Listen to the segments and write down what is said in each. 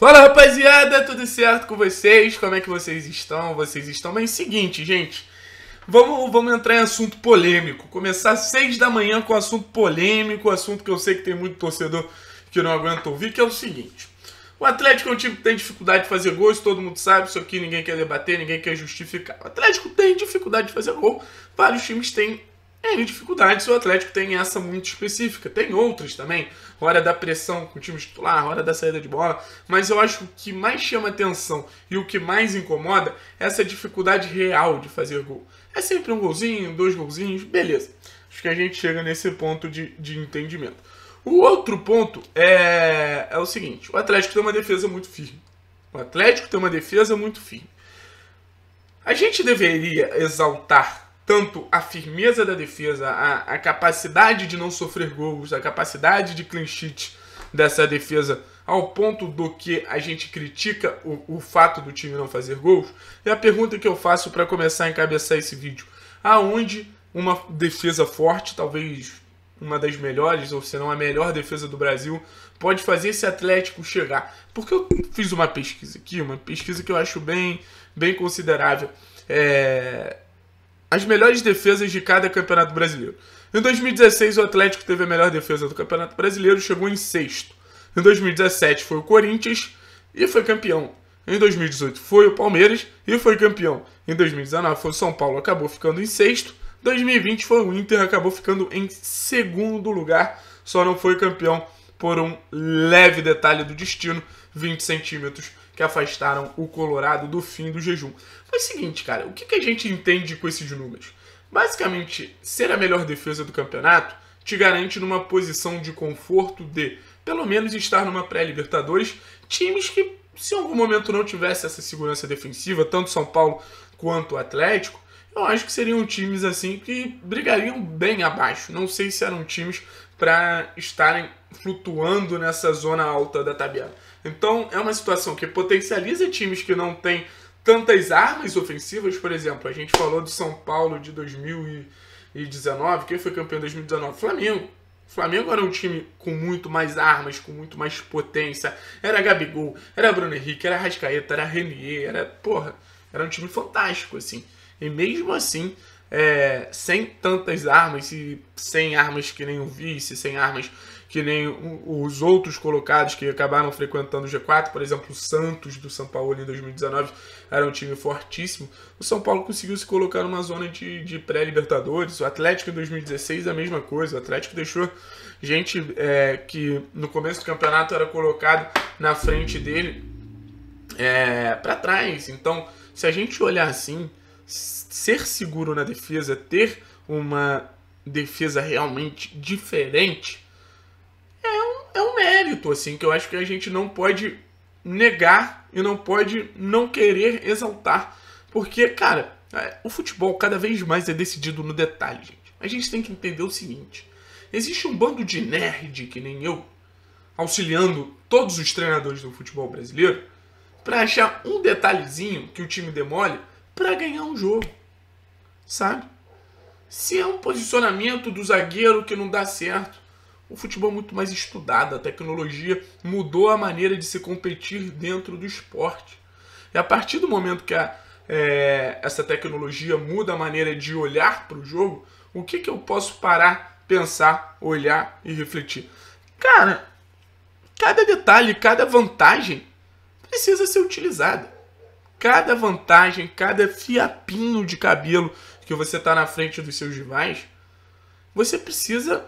Fala rapaziada, tudo certo com vocês? Como é que vocês estão? Vocês estão bem? Seguinte, gente, vamos, vamos entrar em assunto polêmico. Começar às 6 da manhã com assunto polêmico, assunto que eu sei que tem muito torcedor que não aguenta ouvir, que é o seguinte. O Atlético é um time que tem dificuldade de fazer gols, todo mundo sabe, isso aqui ninguém quer debater, ninguém quer justificar. O Atlético tem dificuldade de fazer gol, vários times têm é, em dificuldades o Atlético tem essa muito específica. Tem outras também, hora da pressão com o time titular, hora da saída de bola, mas eu acho que o que mais chama atenção e o que mais incomoda é essa dificuldade real de fazer gol. É sempre um golzinho, dois golzinhos, beleza. Acho que a gente chega nesse ponto de, de entendimento. O outro ponto é, é o seguinte: o Atlético tem uma defesa muito firme. O Atlético tem uma defesa muito firme. A gente deveria exaltar tanto a firmeza da defesa, a, a capacidade de não sofrer gols, a capacidade de clean sheet dessa defesa, ao ponto do que a gente critica o, o fato do time não fazer gols. E a pergunta que eu faço para começar a encabeçar esse vídeo: aonde uma defesa forte, talvez uma das melhores, ou se não a melhor defesa do Brasil, pode fazer esse Atlético chegar. Porque eu fiz uma pesquisa aqui, uma pesquisa que eu acho bem, bem considerável. É, as melhores defesas de cada campeonato brasileiro. Em 2016, o Atlético teve a melhor defesa do Campeonato Brasileiro, chegou em sexto. Em 2017 foi o Corinthians e foi campeão. Em 2018 foi o Palmeiras e foi campeão. Em 2019 foi o São Paulo, acabou ficando em sexto. em 2020 foi o Inter, acabou ficando em segundo lugar, só não foi campeão por um leve detalhe do destino, 20 centímetros que afastaram o Colorado do fim do jejum. Mas seguinte, cara, o que, que a gente entende com esses números? Basicamente, ser a melhor defesa do campeonato te garante numa posição de conforto de, pelo menos, estar numa pré-Libertadores, times que, se em algum momento não tivesse essa segurança defensiva, tanto São Paulo quanto o Atlético, eu acho que seriam times assim que brigariam bem abaixo. Não sei se eram times para estarem flutuando nessa zona alta da tabela. Então é uma situação que potencializa times que não têm tantas armas ofensivas, por exemplo, a gente falou do São Paulo de 2019, quem foi campeão em 2019? Flamengo. O Flamengo era um time com muito mais armas, com muito mais potência. Era Gabigol, era Bruno Henrique, era Rascaeta, era Renier, era, porra, era um time fantástico assim. E mesmo assim, é, sem tantas armas, e sem armas que nem o Vice, sem armas que nem os outros colocados que acabaram frequentando o G4, por exemplo, o Santos do São Paulo em 2019 era um time fortíssimo. O São Paulo conseguiu se colocar numa zona de, de pré-Libertadores. O Atlético em 2016 a mesma coisa. O Atlético deixou gente é, que no começo do campeonato era colocado na frente dele é, para trás. Então, se a gente olhar assim, ser seguro na defesa, ter uma defesa realmente diferente, é um, é um mérito, assim, que eu acho que a gente não pode negar e não pode não querer exaltar. Porque, cara, é, o futebol cada vez mais é decidido no detalhe, gente. A gente tem que entender o seguinte: existe um bando de nerd, que nem eu, auxiliando todos os treinadores do futebol brasileiro, para achar um detalhezinho que o time demole para ganhar um jogo sabe? Se é um posicionamento do zagueiro que não dá certo, o futebol é muito mais estudado, a tecnologia mudou a maneira de se competir dentro do esporte. E a partir do momento que a, é, essa tecnologia muda a maneira de olhar para o jogo, o que, que eu posso parar, pensar, olhar e refletir? Cara, cada detalhe, cada vantagem precisa ser utilizada cada vantagem, cada fiapinho de cabelo que você tá na frente dos seus rivais, você precisa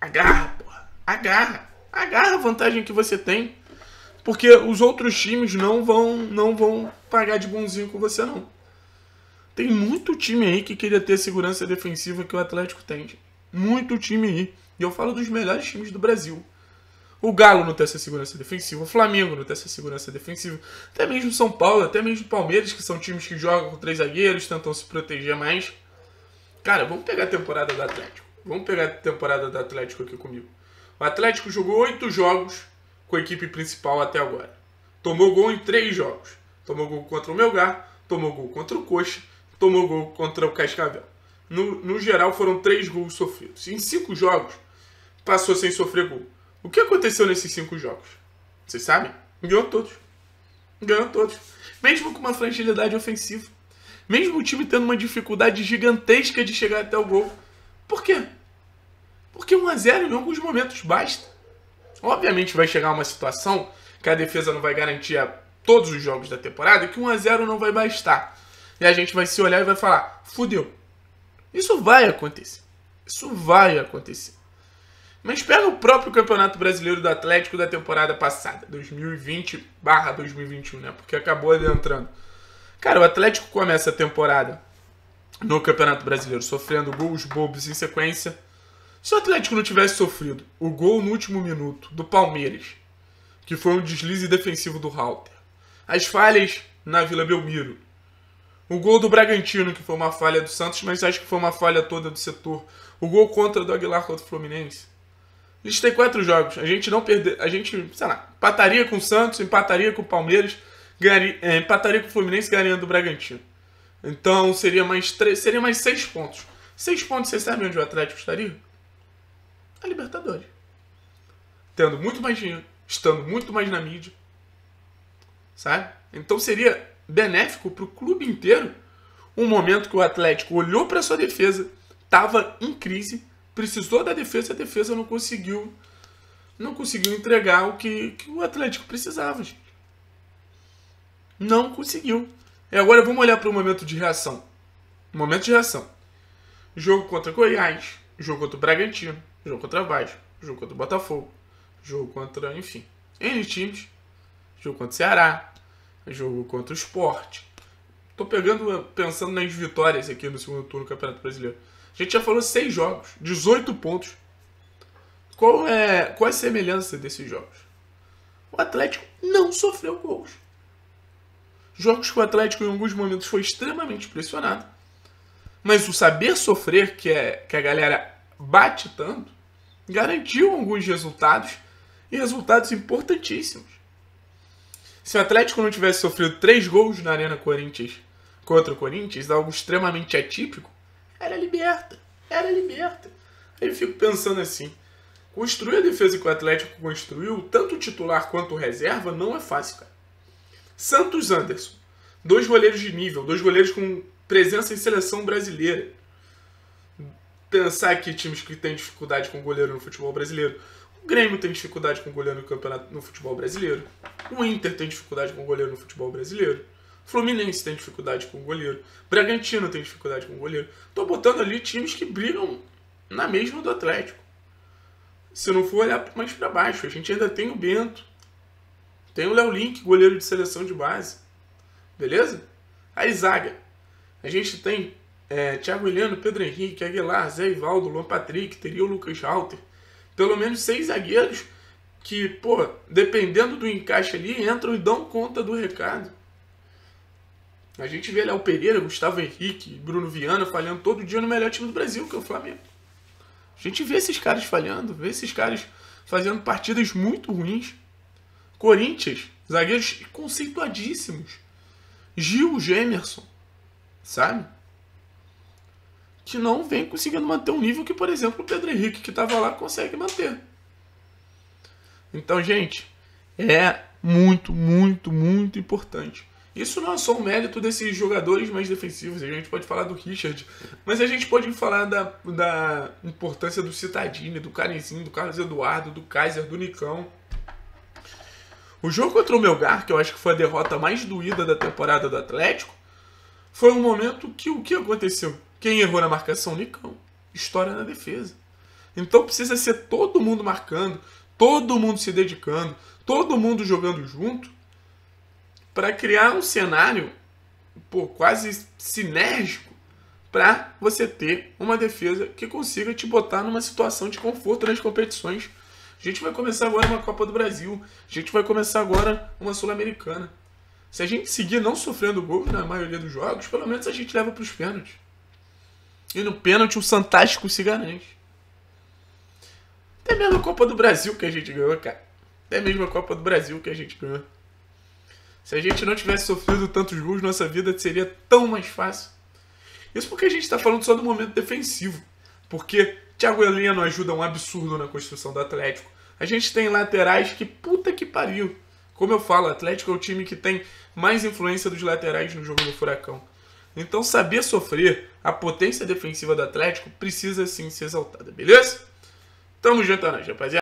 agarra, porra. Agarra. Agarra a vantagem que você tem. Porque os outros times não vão não vão pagar de bonzinho com você não. Tem muito time aí que queria ter segurança defensiva que o Atlético tem. Muito time aí. E eu falo dos melhores times do Brasil. O Galo não tem essa segurança defensiva, o Flamengo não tem essa segurança defensiva, até mesmo o São Paulo, até mesmo o Palmeiras, que são times que jogam com três zagueiros, tentam se proteger mais. Cara, vamos pegar a temporada do Atlético. Vamos pegar a temporada do Atlético aqui comigo. O Atlético jogou oito jogos com a equipe principal até agora. Tomou gol em três jogos. Tomou gol contra o Melgar, tomou gol contra o Coxa, tomou gol contra o Cascavel. No, no geral, foram três gols sofridos. Em cinco jogos, passou sem sofrer gol. O que aconteceu nesses cinco jogos? Vocês sabem? Ganhou todos. Ganhou todos. Mesmo com uma fragilidade ofensiva. Mesmo o time tendo uma dificuldade gigantesca de chegar até o gol. Por quê? Porque 1x0 em alguns momentos basta. Obviamente vai chegar uma situação que a defesa não vai garantir a todos os jogos da temporada que 1x0 não vai bastar. E a gente vai se olhar e vai falar: fudeu. Isso vai acontecer. Isso vai acontecer. Mas pega o próprio Campeonato Brasileiro do Atlético da temporada passada, 2020 barra 2021, né? Porque acabou adentrando. Cara, o Atlético começa a temporada no Campeonato Brasileiro, sofrendo gols bobos em sequência. Se o Atlético não tivesse sofrido o gol no último minuto do Palmeiras, que foi um deslize defensivo do Halter, as falhas na Vila Belmiro, o gol do Bragantino, que foi uma falha do Santos, mas acho que foi uma falha toda do setor, o gol contra do Aguilar contra o Fluminense, a gente tem quatro jogos. A gente não perder, a gente, sei lá, empataria com o Santos, empataria com o Palmeiras, ganharia, é, empataria com o Fluminense, ganharia do Bragantino. Então seria mais três, seria mais seis pontos. Seis pontos, vocês sabem onde o Atlético estaria? A Libertadores. Tendo muito mais dinheiro, estando muito mais na mídia, sabe? Então seria benéfico para o clube inteiro um momento que o Atlético olhou para sua defesa, estava em crise precisou da defesa, a defesa não conseguiu não conseguiu entregar o que, que o Atlético precisava. Gente. Não conseguiu. E agora vamos olhar para o momento de reação. Momento de reação. Jogo contra Goiás, jogo contra o Bragantino, jogo contra Vasco, jogo contra o Botafogo, jogo contra, enfim, N times, jogo contra o Ceará, jogo contra o Sport. Tô pegando, pensando nas vitórias aqui no segundo turno do Campeonato Brasileiro a gente já falou seis jogos, 18 pontos. Qual é, qual é a semelhança desses jogos? O Atlético não sofreu gols. Jogos que o Atlético em alguns momentos foi extremamente pressionado. Mas o saber sofrer, que, é, que a galera bate tanto, garantiu alguns resultados e resultados importantíssimos. Se o Atlético não tivesse sofrido três gols na Arena Corinthians contra o Corinthians, algo extremamente atípico, liberta. Era é liberta. Aí eu fico pensando assim: construir a defesa que o Atlético construiu, tanto titular quanto reserva, não é fácil, cara. Santos Anderson. Dois goleiros de nível, dois goleiros com presença em seleção brasileira. Pensar que times que têm dificuldade com goleiro no futebol brasileiro. O Grêmio tem dificuldade com goleiro no, campeonato, no futebol brasileiro. O Inter tem dificuldade com goleiro no futebol brasileiro. Fluminense tem dificuldade com o goleiro. Bragantino tem dificuldade com o goleiro. Tô botando ali times que brigam na mesma do Atlético. Se não for olhar mais para baixo, a gente ainda tem o Bento. Tem o Léo Link, goleiro de seleção de base. Beleza? Aí zaga. A gente tem é, Thiago Heleno, Pedro Henrique, Aguilar, Zé Ivaldo, Luan Patrick, teria o Lucas Halter. Pelo menos seis zagueiros que, pô, dependendo do encaixe ali, entram e dão conta do recado. A gente vê Léo Pereira, Gustavo Henrique, Bruno Viana falhando todo dia no melhor time do Brasil, que é o Flamengo. A gente vê esses caras falhando, vê esses caras fazendo partidas muito ruins. Corinthians, zagueiros conceituadíssimos. Gil Gemerson, sabe? Que não vem conseguindo manter um nível que, por exemplo, o Pedro Henrique, que estava lá, consegue manter. Então, gente, é muito, muito, muito importante isso não é só um mérito desses jogadores mais defensivos, a gente pode falar do Richard, mas a gente pode falar da, da importância do Citadini, do Carenzinho, do Carlos Eduardo, do Kaiser, do Nicão. O jogo contra o Melgar, que eu acho que foi a derrota mais doída da temporada do Atlético, foi um momento que o que aconteceu? Quem errou na marcação? Nicão. História na defesa. Então precisa ser todo mundo marcando, todo mundo se dedicando, todo mundo jogando junto para criar um cenário pô, quase sinérgico para você ter uma defesa que consiga te botar numa situação de conforto nas competições. A gente vai começar agora uma Copa do Brasil, a gente vai começar agora uma Sul-Americana. Se a gente seguir não sofrendo gol na maioria dos jogos, pelo menos a gente leva para os pênaltis. E no pênalti o Santástico se garante. Até mesmo a Copa do Brasil que a gente ganhou, cara. Até mesmo a Copa do Brasil que a gente ganhou. Se a gente não tivesse sofrido tantos gols, nossa vida seria tão mais fácil. Isso porque a gente está falando só do momento defensivo. Porque Thiago Heleno ajuda um absurdo na construção do Atlético. A gente tem laterais que puta que pariu. Como eu falo, Atlético é o time que tem mais influência dos laterais no jogo do Furacão. Então, saber sofrer a potência defensiva do Atlético precisa sim ser exaltada, beleza? Tamo junto, é rapaziada.